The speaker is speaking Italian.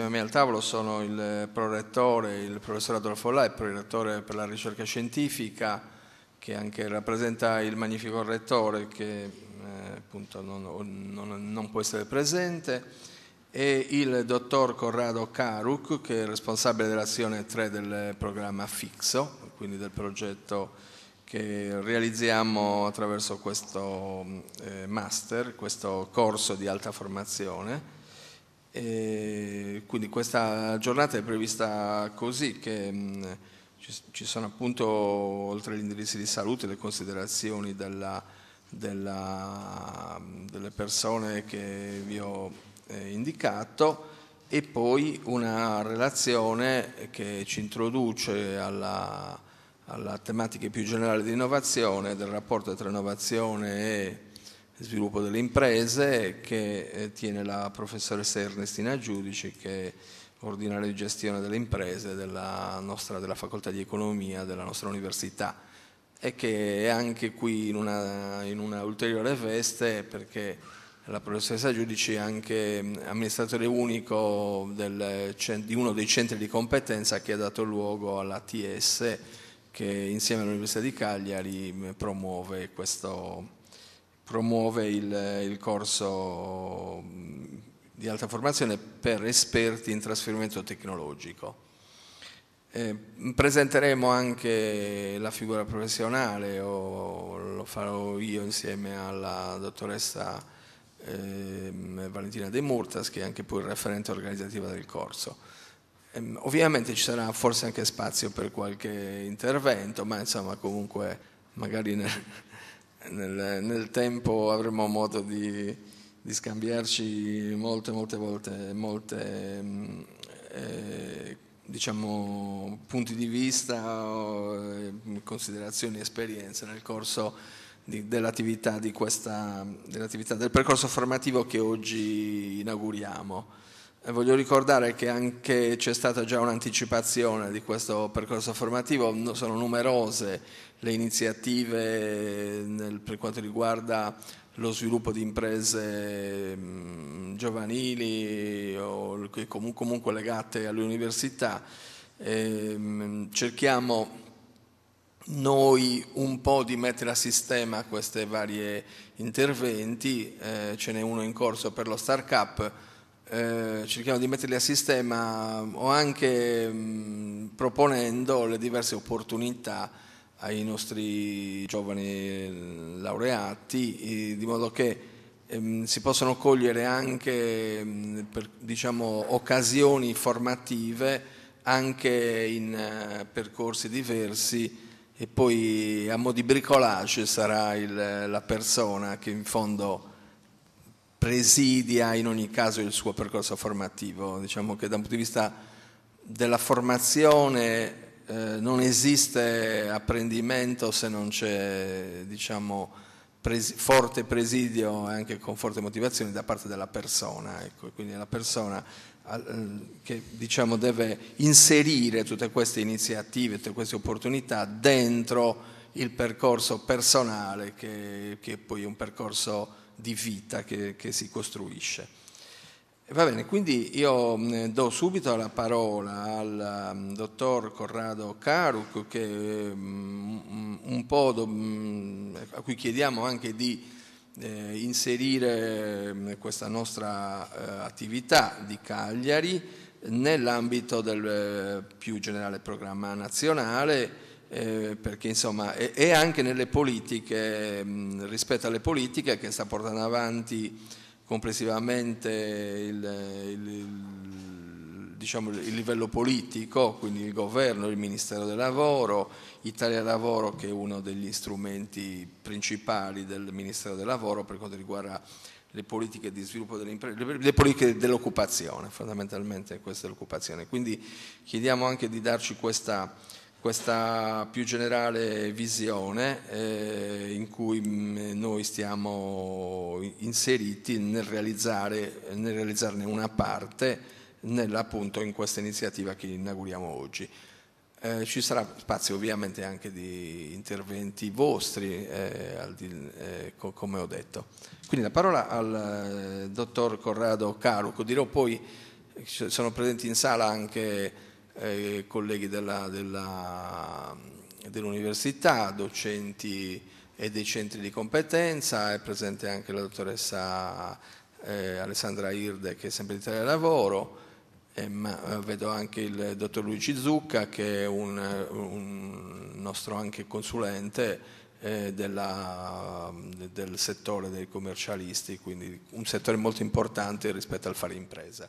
insieme a me al tavolo sono il prorettore, il professor Adolfo Lai, prorettore per la ricerca scientifica, che anche rappresenta il magnifico rettore che eh, appunto non, non, non, può essere presente, e il dottor Corrado Caruc, che è responsabile dell'azione 3 del programma FIXO, quindi del progetto che realizziamo attraverso questo eh, master, questo corso di alta formazione e quindi questa giornata è prevista così, che mm, ci, sono appunto, oltre agli indirizzi di salute, le considerazioni della, della, mm, delle persone che vi ho eh, indicato e poi una relazione che ci introduce alla, alla tematica più generale di innovazione, del rapporto tra innovazione e sviluppo delle imprese che eh, tiene la professoressa Ernestina Giudici che ordinaria di gestione delle imprese della, nostra, della facoltà di economia della nostra università e che è anche qui in una, in una ulteriore veste perché la professoressa Giudici è anche mm, amministratore unico del, di uno dei centri di competenza che ha dato luogo all'ATS che insieme all'Università di Cagliari mm, promuove questo, promuove il, il corso mm, di alta formazione per esperti in trasferimento tecnologico. Eh, presenteremo anche la figura professionale, o lo farò io insieme alla dottoressa eh, Valentina De Murtas, che è anche poi il referente organizzativa del corso. Eh, ovviamente ci sarà forse anche spazio per qualche intervento, ma insomma comunque magari ne nel, nel tempo avremo modo di, di, scambiarci molte, molte volte, molte, mm, eh, diciamo, punti di vista, eh, considerazioni, esperienze nel corso di, dell'attività, di questa, dell'attività del percorso formativo che oggi inauguriamo. Eh, voglio ricordare che anche c'è stata già un'anticipazione di questo percorso formativo, sono numerose le iniziative nel, per quanto riguarda lo sviluppo di imprese mm, giovanili o comunque, legate all'università. E, ehm, cerchiamo noi un po' di mettere a sistema questi vari interventi, eh, ce n'è uno in corso per lo Startup. up eh, cerchiamo di metterli a sistema o anche mm, proponendo le diverse opportunità ai nostri giovani eh, laureati, eh, di modo che ehm, si possano cogliere anche mm, per, diciamo, occasioni formative anche in percorsi diversi e poi a mo' di bricolage sarà il, la persona che in fondo presidia in ogni caso il suo percorso formativo. Diciamo che da un punto di vista della formazione eh, non esiste apprendimento se non c'è diciamo, pres- forte presidio e anche con forte motivazione da parte della persona. Ecco. Quindi la persona eh, che diciamo, deve inserire tutte queste iniziative, tutte queste opportunità dentro il percorso personale che, che poi è un percorso di vita che, che si costruisce. Va bene, quindi io mm, do subito la parola al mm, dottor Corrado Caruc, che mm, un po' a cui chiediamo anche di eh, inserire questa nostra eh, attività di Cagliari nell'ambito del eh, più generale programma nazionale eh, perché insomma, e, e, anche nelle politiche, mh, mm, rispetto alle politiche che sta portando avanti complessivamente il, il, il, diciamo, il livello politico, quindi il governo, il Ministero del Lavoro, Italia Lavoro che è uno degli strumenti principali del Ministero del Lavoro per quanto riguarda le politiche di sviluppo delle imprese, le politiche dell'occupazione, fondamentalmente questa è l'occupazione. Quindi chiediamo anche di darci questa questa più generale visione eh, in cui mm, noi stiamo inseriti nel, realizzare, nel realizzarne una parte nella, appunto in questa iniziativa che inauguriamo oggi. Eh, ci sarà spazio ovviamente anche di interventi vostri, eh, di, eh, co- come ho detto. Quindi la parola al eh, dottor Corrado Caruco, dirò poi eh, sono presenti in sala anche eh, colleghi dell'università, docenti e dei centri di competenza, è presente anche la dottoressa eh, Alessandra Irde che è sempre di Italia Lavoro, eh, ma vedo anche il dottor Luigi Zucca che è un, un nostro anche consulente eh, della, del settore dei commercialisti, quindi un settore molto importante rispetto al fare impresa.